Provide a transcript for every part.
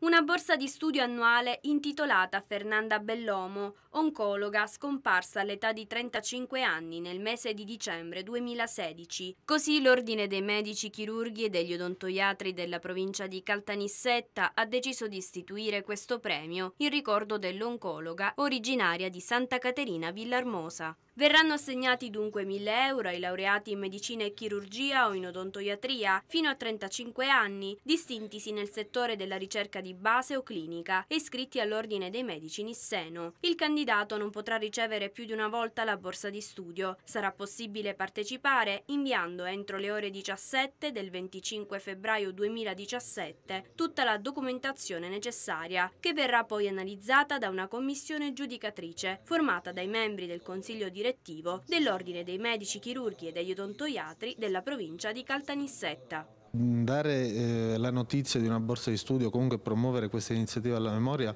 Una borsa di studio annuale intitolata Fernanda Bellomo, oncologa scomparsa all'età di 35 anni nel mese di dicembre 2016. Così l'Ordine dei Medici Chirurghi e degli Odontoiatri della provincia di Caltanissetta ha deciso di istituire questo premio in ricordo dell'oncologa originaria di Santa Caterina Villarmosa. Verranno assegnati dunque 1000 euro ai laureati in medicina e chirurgia o in odontoiatria fino a 35 anni, distintisi nel settore della ricerca di base o clinica e iscritti all'Ordine dei Medici Nisseno. Il candidato non potrà ricevere più di una volta la borsa di studio. Sarà possibile partecipare inviando entro le ore 17 del 25 febbraio 2017 tutta la documentazione necessaria, che verrà poi analizzata da una commissione giudicatrice formata dai membri del Consiglio direttivo direttivo dell'Ordine dei Medici Chirurghi e degli Odontoiatri della provincia di Caltanissetta. Dare eh, la notizia di una borsa di studio, comunque promuovere questa iniziativa alla memoria,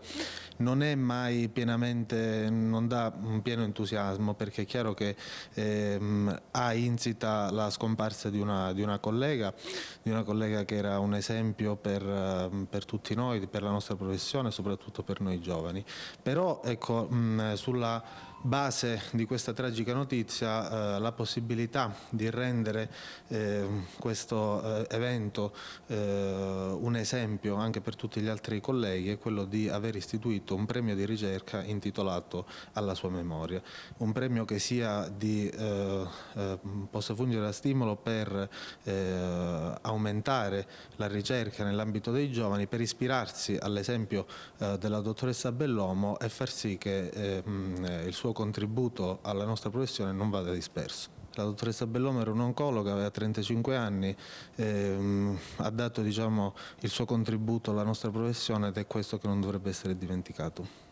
non è mai pienamente, non dà un pieno entusiasmo perché è chiaro che ehm, ha insita la scomparsa di una, di una, collega, di una collega che era un esempio per, ehm, per, tutti noi, per la nostra professione, soprattutto per noi giovani. Però ecco, mh, sulla base di questa tragica notizia eh, la possibilità di rendere eh, questo eh, evento eh, un esempio anche per tutti gli altri colleghi è quello di aver istituito un premio di ricerca intitolato alla sua memoria, un premio che di, eh, eh, possa fungere da stimolo per aumentare la ricerca nell'ambito dei giovani, per ispirarsi all'esempio della dottoressa Bellomo e far sì che il suo suo contributo alla nostra professione non vada disperso. La dottoressa Bellomo era un'oncologa, aveva 35 anni, ehm, ha dato diciamo, il suo contributo alla nostra professione ed è questo che non dovrebbe essere dimenticato.